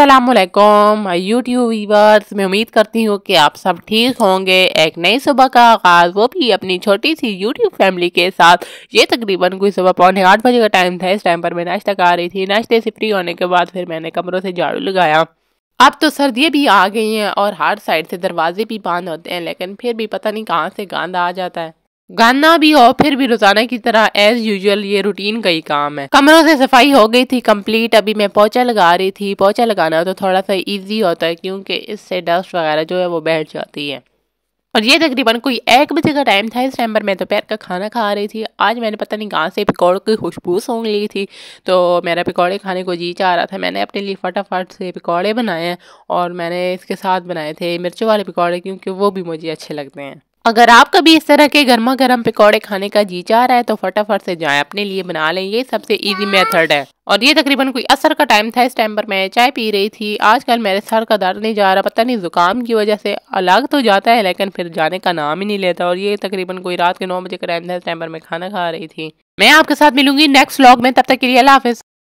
Aslam my YouTube viewers मैं उम्मीद करती हूँ कि आप सब ठीक होंगे एक नई सुबह का आगाज़ वो भी अपनी छोटी सी यूट्यूब फैमिली के साथ ये तकरीबन कोई सुबह पौने आठ बजे का टाइम था इस टाइम पर मैं नाश्ता कर रही थी नाश्ते से फ्री होने के बाद फिर मैंने कमरों से झाड़ू लगाया अब तो सर्दियाँ भी आ गई हैं और हर साइड से दरवाजे भी बंद होते हैं लेकिन फिर भी पता नहीं कहाँ से गंद आ जाता है गाना भी हो फिर भी रोजाना की तरह एज यूजल ये रूटीन का ही काम है कमरों से सफाई हो गई थी कंप्लीट अभी मैं पोचा लगा रही थी पोचा लगाना तो थोड़ा सा इजी होता है क्योंकि इससे डस्ट वगैरह जो है वो बैठ जाती है और ये तकरीबन कोई एक बजे का टाइम था इस टाइम पर मैं दोपहर तो का खाना खा रही थी आज मैंने पता नहीं कहाँ से पकौड़े की खुशबू सूंघ ली थी तो मेरा पकौड़े खाने को जी चाह रहा था मैंने अपने लिए फटाफट से पकौड़े बनाए और मैंने इसके साथ बनाए थे मिर्चों वाले पकौड़े क्योंकि वो भी मुझे अच्छे लगते हैं अगर आप कभी इस तरह के गर्मा गर्म पकौड़े खाने का जी चाह रहा है तो फटाफट से जाएं अपने लिए बना लें ये सबसे इजी मेथड है और ये तकरीबन कोई असर का टाइम था इस टाइम पर मैं चाय पी रही थी आजकल मेरे सर का दर्द नहीं जा रहा पता नहीं ज़ुकाम की वजह से अलग तो जाता है लेकिन फिर जाने का नाम ही नहीं लेता और ये तकरीबन कोई रात के नौ बजे का टाइम था इस टाइम पर मैं खाना खा रही थी मैं आपके साथ मिलूंगी नेक्स्ट ब्लॉग में तब तक के लिए अला हाफिज़